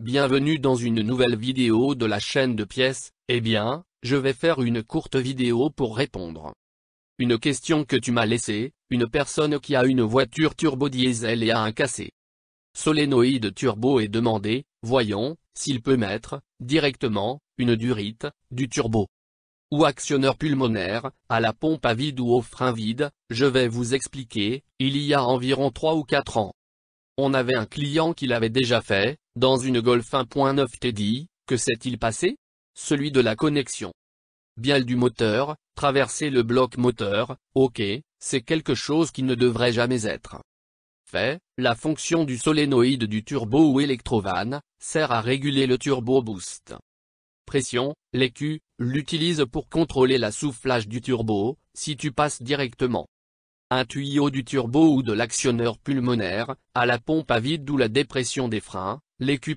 Bienvenue dans une nouvelle vidéo de la chaîne de pièces, eh bien, je vais faire une courte vidéo pour répondre. Une question que tu m'as laissée, une personne qui a une voiture turbo diesel et a un cassé. Solénoïde turbo est demandé, voyons, s'il peut mettre, directement, une durite, du turbo. Ou actionneur pulmonaire, à la pompe à vide ou au frein vide, je vais vous expliquer, il y a environ 3 ou 4 ans. On avait un client qui l'avait déjà fait, dans une Golf 1.9 dit, que s'est-il passé Celui de la connexion. Bien du moteur, traverser le bloc moteur, ok, c'est quelque chose qui ne devrait jamais être fait, la fonction du solénoïde du turbo ou électrovanne, sert à réguler le turbo boost. Pression, l'écu, l'utilise pour contrôler la soufflage du turbo, si tu passes directement un tuyau du turbo ou de l'actionneur pulmonaire, à la pompe à vide ou la dépression des freins,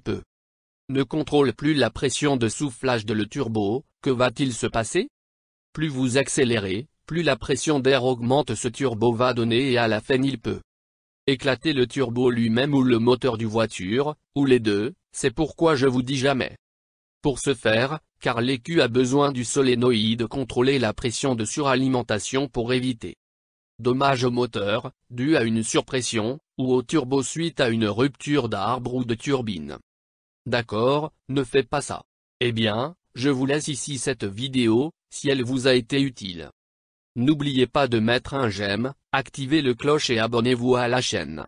peut ne contrôle plus la pression de soufflage de le turbo, que va-t-il se passer Plus vous accélérez, plus la pression d'air augmente ce turbo va donner et à la fin il peut éclater le turbo lui-même ou le moteur du voiture, ou les deux, c'est pourquoi je vous dis jamais. Pour ce faire, car l'écu a besoin du solénoïde contrôler la pression de suralimentation pour éviter Dommage au moteur, dû à une surpression, ou au turbo suite à une rupture d'arbre ou de turbine. D'accord, ne fais pas ça. Eh bien, je vous laisse ici cette vidéo, si elle vous a été utile. N'oubliez pas de mettre un j'aime, activez le cloche et abonnez-vous à la chaîne.